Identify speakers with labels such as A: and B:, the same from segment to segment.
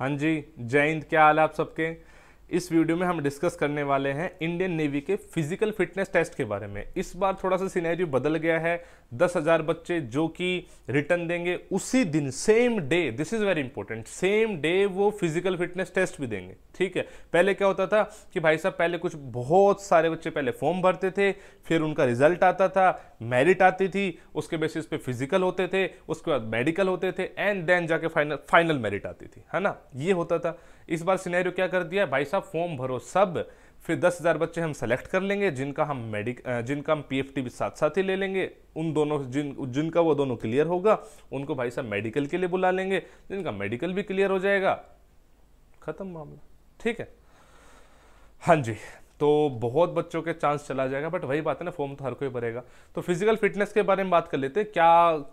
A: हाँ जी जय हिंद क्या हाल है आप सबके इस वीडियो में हम डिस्कस करने वाले हैं इंडियन नेवी के फिजिकल फिटनेस टेस्ट के बारे में इस बार थोड़ा सा सीनेरियो बदल गया है दस हज़ार बच्चे जो कि रिटर्न देंगे उसी दिन same day this is very important same day वो फिजिकल फिटनेस टेस्ट भी देंगे ठीक है पहले क्या होता था कि भाई साहब पहले कुछ बहुत सारे बच्चे पहले फॉर्म भरते थे फिर उनका रिजल्ट आता था मेरिट आती थी उसके बेसिस पे फिजिकल होते थे उसके बाद मेडिकल होते थे एंड देन जाके फाइनल फाइनल मेरिट आती थी है ना ये होता था इस बार सिनेरियो क्या कर दिया भाई साहब फॉर्म भरो सब फिर दस हज़ार बच्चे हम सेलेक्ट कर लेंगे जिनका हम मेडिक जिनका हम पीएफटी भी साथ साथ ही ले लेंगे उन दोनों जिन जिनका वो दोनों क्लियर होगा उनको भाई साहब मेडिकल के लिए बुला लेंगे जिनका मेडिकल भी क्लियर हो जाएगा ख़त्म मामला ठीक है हाँ जी तो बहुत बच्चों के चांस चला जाएगा बट वही बात है ना फॉर्म तो हर कोई भरेगा तो फिजिकल फिटनेस के बारे में बात कर लेते हैं क्या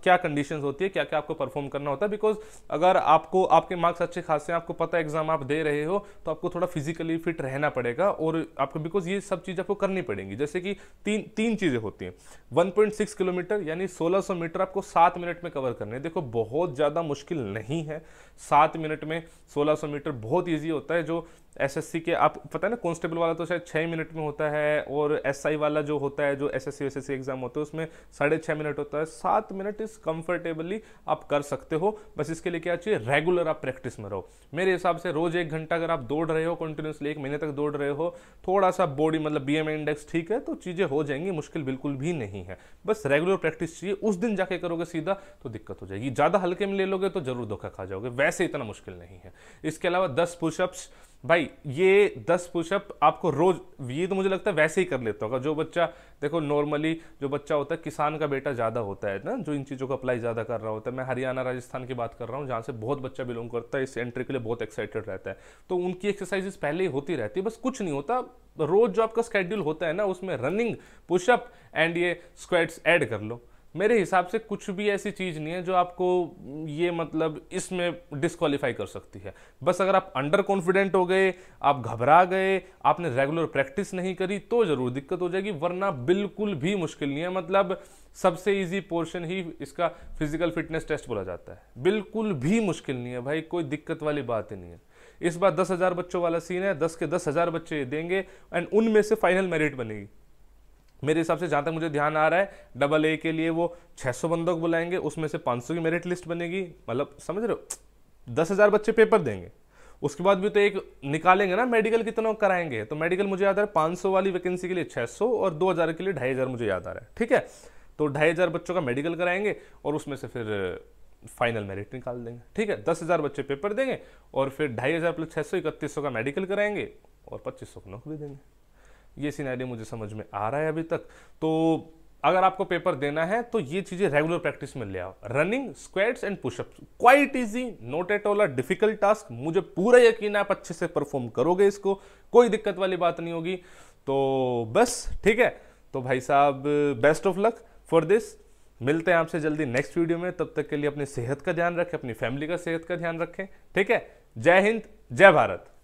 A: क्या कंडीशंस होती है क्या क्या आपको परफॉर्म करना होता है बिकॉज अगर आपको आपके मार्क्स अच्छे खासे हैं आपको पता है एग्जाम आप दे रहे हो तो आपको थोड़ा फिजिकली फिट रहना पड़ेगा और आपको बिकॉज ये सब चीज़ आपको करनी पड़ेगी जैसे कि तीन तीन चीज़ें होती हैं वन किलोमीटर यानी सोलह मीटर आपको सात मिनट में कवर करने देखो बहुत ज़्यादा मुश्किल नहीं है सात मिनट में सोलह मीटर बहुत ईजी होता है जो एस के आप पता है ना कॉन्स्टेबल वाला तो शायद छः मिनट में होता है और एस SI वाला जो होता है जो एस एस सी एग्ज़ाम होता है उसमें साढ़े छः मिनट होता है सात मिनट इस कंफर्टेबली आप कर सकते हो बस इसके लिए क्या चाहिए रेगुलर आप प्रैक्टिस में रहो मेरे हिसाब से रोज़ एक घंटा अगर आप दौड़ रहे हो कंटिन्यूसली एक महीने तक दौड़ रहे हो थोड़ा सा बॉडी मतलब बी इंडेक्स ठीक है तो चीज़ें हो जाएंगी मुश्किल बिल्कुल भी नहीं है बस रेगुलर प्रैक्टिस चाहिए उस दिन जाके करोगे सीधा तो दिक्कत हो जाएगी ज़्यादा हल्के में ले लोगे तो जरूर धोखा खा जाओगे वैसे इतना मुश्किल नहीं है इसके अलावा दस पुशअप्स भाई ये दस पुशअप आपको रोज ये तो मुझे लगता है वैसे ही कर लेता होगा जो बच्चा देखो नॉर्मली जो बच्चा होता है किसान का बेटा ज़्यादा होता है ना जो इन चीज़ों को अप्लाई ज़्यादा कर रहा होता है मैं हरियाणा राजस्थान की बात कर रहा हूँ जहाँ से बहुत बच्चा बिलोंग करता है इस एंट्री के लिए बहुत एक्साइटेड रहता है तो उनकी एक्सरसाइजेस पहले ही होती रहती है बस कुछ नहीं होता रोज जो आपका स्केड्यूल होता है ना उसमें रनिंग पुशअप एंड ये स्क्वेट्स ऐड कर लो मेरे हिसाब से कुछ भी ऐसी चीज़ नहीं है जो आपको ये मतलब इसमें डिस्कालीफाई कर सकती है बस अगर आप अंडर कॉन्फिडेंट हो गए आप घबरा गए आपने रेगुलर प्रैक्टिस नहीं करी तो ज़रूर दिक्कत हो जाएगी वरना बिल्कुल भी मुश्किल नहीं है मतलब सबसे इजी पोर्शन ही इसका फिजिकल फिटनेस टेस्ट बोला जाता है बिल्कुल भी मुश्किल नहीं है भाई कोई दिक्कत वाली बात ही नहीं है इस बार दस हज़ार बच्चों वाला सीन है दस के दस हज़ार बच्चे देंगे एंड उनमें से फाइनल मेरिट बनेगी मेरे हिसाब से जहाँ तक मुझे ध्यान आ रहा है डबल ए के लिए वो 600 बंदों को बुलाएंगे उसमें से 500 की मेरिट लिस्ट बनेगी मतलब समझ रहे हो दस हज़ार बच्चे पेपर देंगे उसके बाद भी तो एक निकालेंगे ना मेडिकल कितना कराएंगे तो मेडिकल मुझे याद आ रहा है पाँच वाली वैकेंसी के लिए 600 और 2000 के लिए ढाई मुझे याद आ रहा है ठीक है तो ढाई बच्चों का मेडिकल कराएंगे और उसमें से फिर फाइनल uh, मेरिट निकाल देंगे ठीक है दस हज़ार बच्चे पेपर देंगे और फिर ढाई हज़ार प्लस छः सौ इकतीस सौ का मेडिकल कराएंगे और पच्चीस सौ का नौकरी देंगे ये सीनारी मुझे समझ में आ रहा है अभी तक तो अगर आपको पेपर देना है तो ये चीज़ें रेगुलर प्रैक्टिस में ले आओ running squats and pushups quite easy not at all a difficult task मुझे पूरा यकीन है आप अच्छे से परफॉर्म करोगे इसको कोई दिक्कत वाली बात नहीं होगी तो बस ठीक है तो भाई साहब best of luck for this मिलते हैं आपसे जल्दी नेक्स्ट वीडियो में तब तक के लिए अपनी सेहत का ध्यान रखें अपनी फैमिली का सेहत का ध्यान रखें ठीक है जय हिंद जय भारत